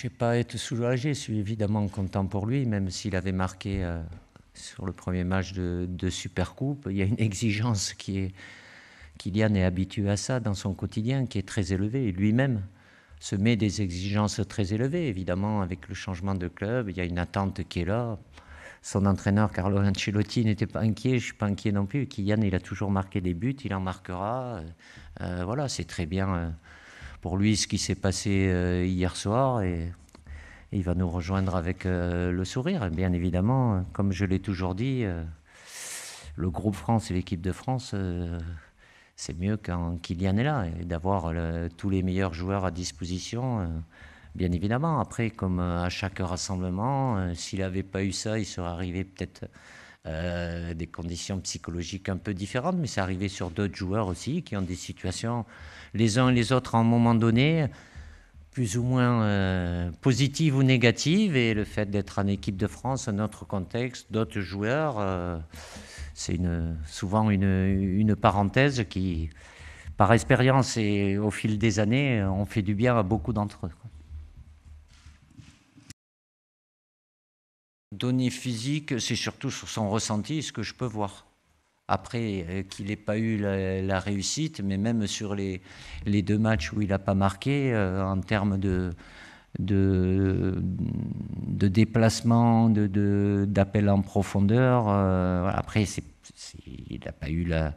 Je sais pas, être soulagé, je suis évidemment content pour lui, même s'il avait marqué euh, sur le premier match de, de Supercoupe. Il y a une exigence qui est. Kylian est habitué à ça dans son quotidien, qui est très élevé. Et lui-même se met des exigences très élevées, évidemment, avec le changement de club. Il y a une attente qui est là. Son entraîneur, Carlo Ancelotti, n'était pas inquiet. Je ne suis pas inquiet non plus. Kylian, il a toujours marqué des buts. Il en marquera. Euh, euh, voilà, c'est très bien pour lui ce qui s'est passé euh, hier soir et il va nous rejoindre avec euh, le sourire. bien évidemment, comme je l'ai toujours dit, euh, le groupe France et l'équipe de France, c'est mieux quand en est là et d'avoir tous les meilleurs joueurs à disposition. Bien évidemment, après, comme à chaque rassemblement, s'il n'avait pas eu ça, il serait arrivé peut-être euh, des conditions psychologiques un peu différentes, mais c'est arrivé sur d'autres joueurs aussi qui ont des situations, les uns et les autres, à un moment donné, plus ou moins euh, positives ou négatives. Et le fait d'être en équipe de France, un autre contexte, d'autres joueurs, euh, c'est souvent une, une parenthèse qui, par expérience et au fil des années, ont fait du bien à beaucoup d'entre eux. données physiques, c'est surtout sur son ressenti ce que je peux voir. Après euh, qu'il n'ait pas eu la, réussite, mais même sur les, les deux matchs où il n'a pas marqué, euh, en termes de, de, de déplacement, d'appel de, en profondeur, euh, après, il n'a pas eu la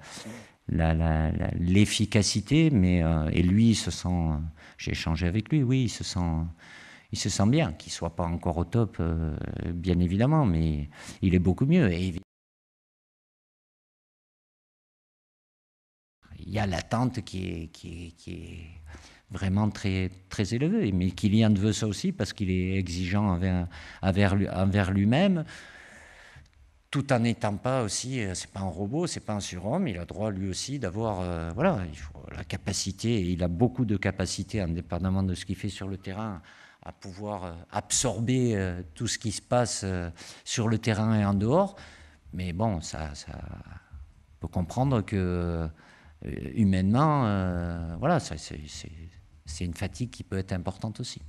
l'efficacité, mais et lui, il se sent. J'ai échangé avec lui, oui, il se sent, il se sent bien, qu'il ne soit pas encore au top, euh, bien évidemment, mais il est beaucoup mieux. Il y a l'attente qui est, vraiment très, très élevée, mais Kylian veut ça aussi parce qu'il est exigeant envers, lui-même tout en n'étant pas aussi, euh, c'est pas un robot, c'est pas un surhomme, il a droit lui aussi d'avoir, euh, voilà, la capacité, il a beaucoup de capacité, indépendamment de ce qu'il fait sur le terrain, à pouvoir euh, absorber euh, tout ce qui se passe euh, sur le terrain et en dehors. Mais bon, ça, ça peut comprendre que humainement, voilà, c'est une fatigue qui peut être importante aussi.